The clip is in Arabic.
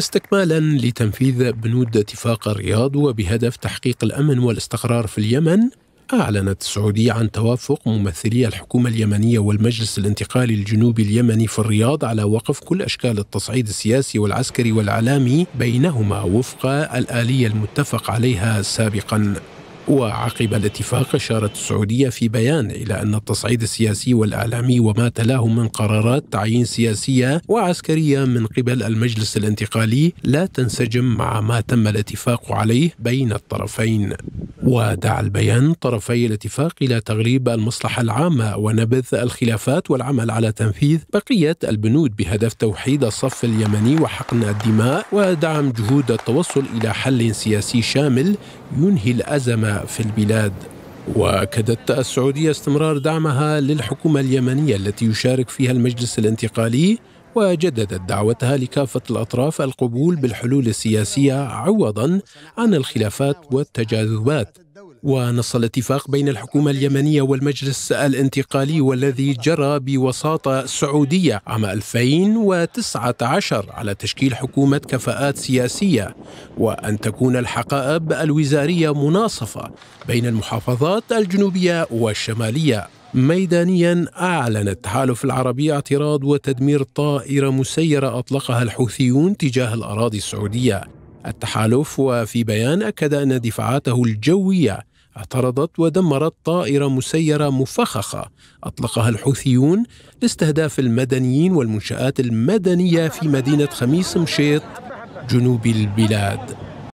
استكمالا لتنفيذ بنود اتفاق الرياض وبهدف تحقيق الامن والاستقرار في اليمن أعلنت السعودية عن توافق ممثلي الحكومة اليمنية والمجلس الانتقالي الجنوبي اليمني في الرياض على وقف كل أشكال التصعيد السياسي والعسكري والإعلامي بينهما وفق الآلية المتفق عليها سابقاً وعقب الاتفاق أشارت السعودية في بيان إلى أن التصعيد السياسي والإعلامي وما تلاه من قرارات تعيين سياسية وعسكرية من قبل المجلس الانتقالي لا تنسجم مع ما تم الاتفاق عليه بين الطرفين ودعا البيان طرفي الاتفاق إلى تغليب المصلحة العامة ونبذ الخلافات والعمل على تنفيذ بقية البنود بهدف توحيد الصف اليمني وحقن الدماء ودعم جهود التوصل إلى حل سياسي شامل ينهي الأزمة في البلاد واكدت السعوديه استمرار دعمها للحكومه اليمنيه التي يشارك فيها المجلس الانتقالي وجددت دعوتها لكافة الأطراف القبول بالحلول السياسية عوضا عن الخلافات والتجاذبات ونص الاتفاق بين الحكومة اليمنية والمجلس الانتقالي والذي جرى بوساطة سعودية عام 2019 على تشكيل حكومة كفاءات سياسية وأن تكون الحقائب الوزارية مناصفة بين المحافظات الجنوبية والشمالية ميدانيا أعلن التحالف العربي اعتراض وتدمير طائرة مسيرة أطلقها الحوثيون تجاه الأراضي السعودية التحالف وفي بيان أكد أن دفاعاته الجوية اعترضت ودمرت طائرة مسيرة مفخخة أطلقها الحوثيون لاستهداف المدنيين والمنشآت المدنية في مدينة خميس مشيط جنوب البلاد